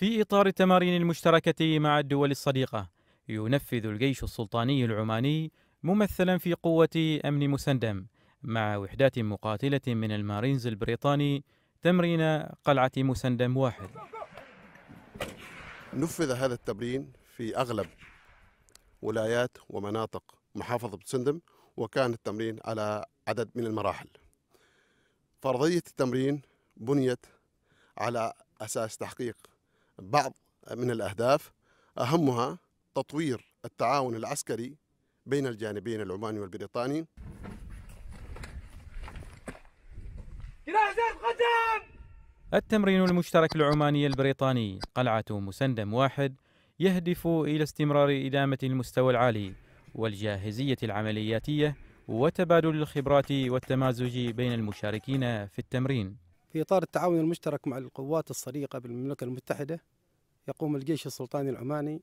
في إطار التمارين المشتركة مع الدول الصديقة ينفذ الجيش السلطاني العماني ممثلا في قوة أمن مسندم مع وحدات مقاتلة من المارينز البريطاني تمرين قلعة مسندم واحد نفذ هذا التمرين في أغلب ولايات ومناطق محافظة مسندم وكان التمرين على عدد من المراحل فرضية التمرين بنيت على أساس تحقيق بعض من الأهداف أهمها تطوير التعاون العسكري بين الجانبين العماني والبريطاني التمرين المشترك العماني البريطاني قلعة مسندم واحد يهدف إلى استمرار إدامة المستوى العالي والجاهزية العملياتية وتبادل الخبرات والتمازج بين المشاركين في التمرين في إطار التعاون المشترك مع القوات الصديقة بالمملكة المتحدة يقوم الجيش السلطاني العماني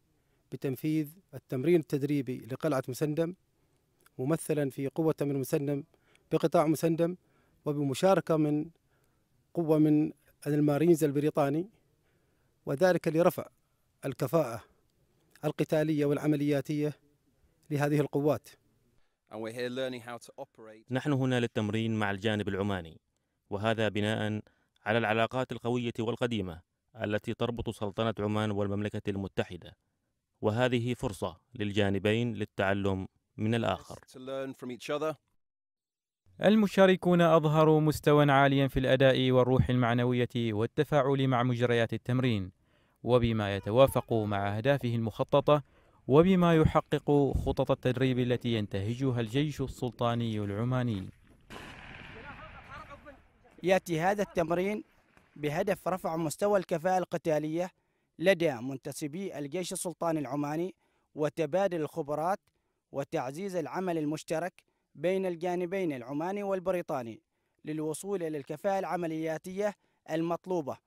بتنفيذ التمرين التدريبي لقلعة مسندم ممثلا في قوة من مسندم بقطاع مسندم وبمشاركة من قوة من المارينز البريطاني وذلك لرفع الكفاءة القتالية والعملياتية لهذه القوات نحن هنا للتمرين مع الجانب العماني وهذا بناء على العلاقات القوية والقديمة التي تربط سلطنة عمان والمملكة المتحدة وهذه فرصة للجانبين للتعلم من الآخر المشاركون أظهروا مستوى عاليا في الأداء والروح المعنوية والتفاعل مع مجريات التمرين وبما يتوافق مع أهدافه المخططة وبما يحقق خطط التدريب التي ينتهجها الجيش السلطاني العماني يأتي هذا التمرين بهدف رفع مستوى الكفاءة القتالية لدى منتسبي الجيش السلطاني العماني وتبادل الخبرات وتعزيز العمل المشترك بين الجانبين العماني والبريطاني للوصول إلى الكفاءة العملياتية المطلوبة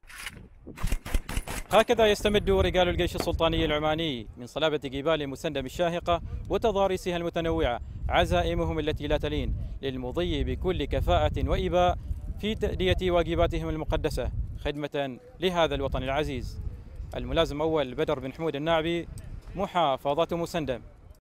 هكذا يستمد رجال الجيش السلطاني العماني من صلابة جبال مسندم الشاهقة وتضاريسها المتنوعة عزائمهم التي لا تلين للمضي بكل كفاءة وإباء في تأدية واجباتهم المقدسة خدمة لهذا الوطن العزيز الملازم أول بدر بن حمود الناعبي محافظة مسندم